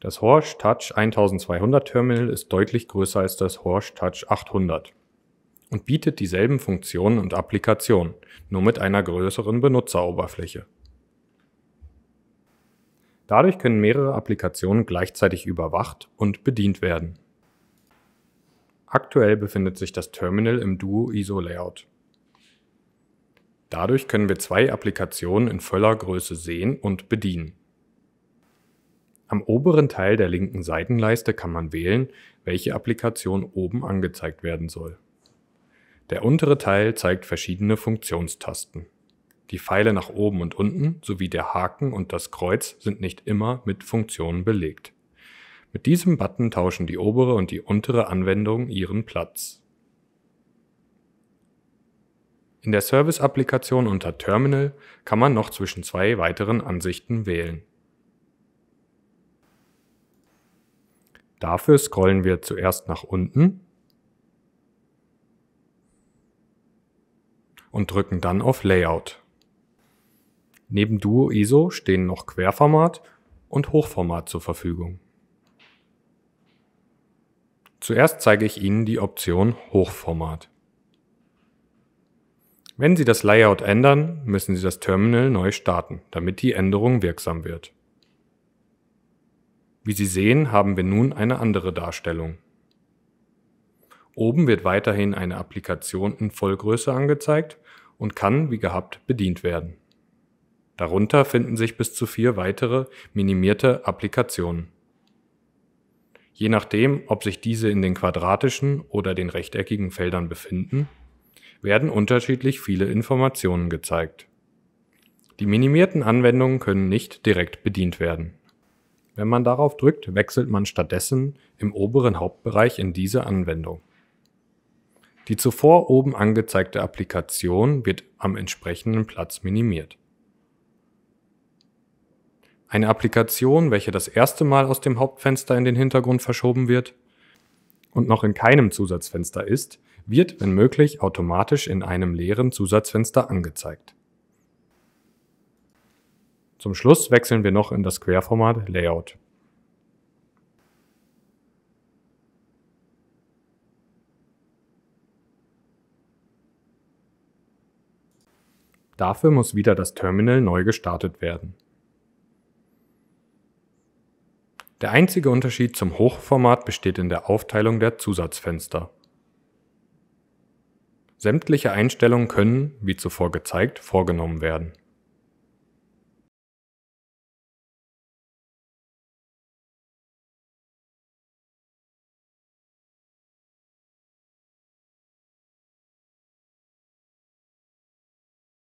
Das Horsch Touch 1200 Terminal ist deutlich größer als das Horsch Touch 800 und bietet dieselben Funktionen und Applikationen, nur mit einer größeren Benutzeroberfläche. Dadurch können mehrere Applikationen gleichzeitig überwacht und bedient werden. Aktuell befindet sich das Terminal im Duo ISO Layout. Dadurch können wir zwei Applikationen in voller Größe sehen und bedienen. Am oberen Teil der linken Seitenleiste kann man wählen, welche Applikation oben angezeigt werden soll. Der untere Teil zeigt verschiedene Funktionstasten. Die Pfeile nach oben und unten sowie der Haken und das Kreuz sind nicht immer mit Funktionen belegt. Mit diesem Button tauschen die obere und die untere Anwendung ihren Platz. In der Service-Applikation unter Terminal kann man noch zwischen zwei weiteren Ansichten wählen Dafür scrollen wir zuerst nach unten und drücken dann auf Layout. Neben Duo ISO stehen noch Querformat und Hochformat zur Verfügung. Zuerst zeige ich Ihnen die Option Hochformat. Wenn Sie das Layout ändern, müssen Sie das Terminal neu starten, damit die Änderung wirksam wird. Wie Sie sehen, haben wir nun eine andere Darstellung. Oben wird weiterhin eine Applikation in Vollgröße angezeigt und kann wie gehabt bedient werden. Darunter finden sich bis zu vier weitere minimierte Applikationen. Je nachdem, ob sich diese in den quadratischen oder den rechteckigen Feldern befinden, werden unterschiedlich viele Informationen gezeigt. Die minimierten Anwendungen können nicht direkt bedient werden. Wenn man darauf drückt, wechselt man stattdessen im oberen Hauptbereich in diese Anwendung. Die zuvor oben angezeigte Applikation wird am entsprechenden Platz minimiert. Eine Applikation, welche das erste Mal aus dem Hauptfenster in den Hintergrund verschoben wird und noch in keinem Zusatzfenster ist, wird, wenn möglich, automatisch in einem leeren Zusatzfenster angezeigt. Zum Schluss wechseln wir noch in das Querformat Layout. Dafür muss wieder das Terminal neu gestartet werden. Der einzige Unterschied zum Hochformat besteht in der Aufteilung der Zusatzfenster. Sämtliche Einstellungen können, wie zuvor gezeigt, vorgenommen werden.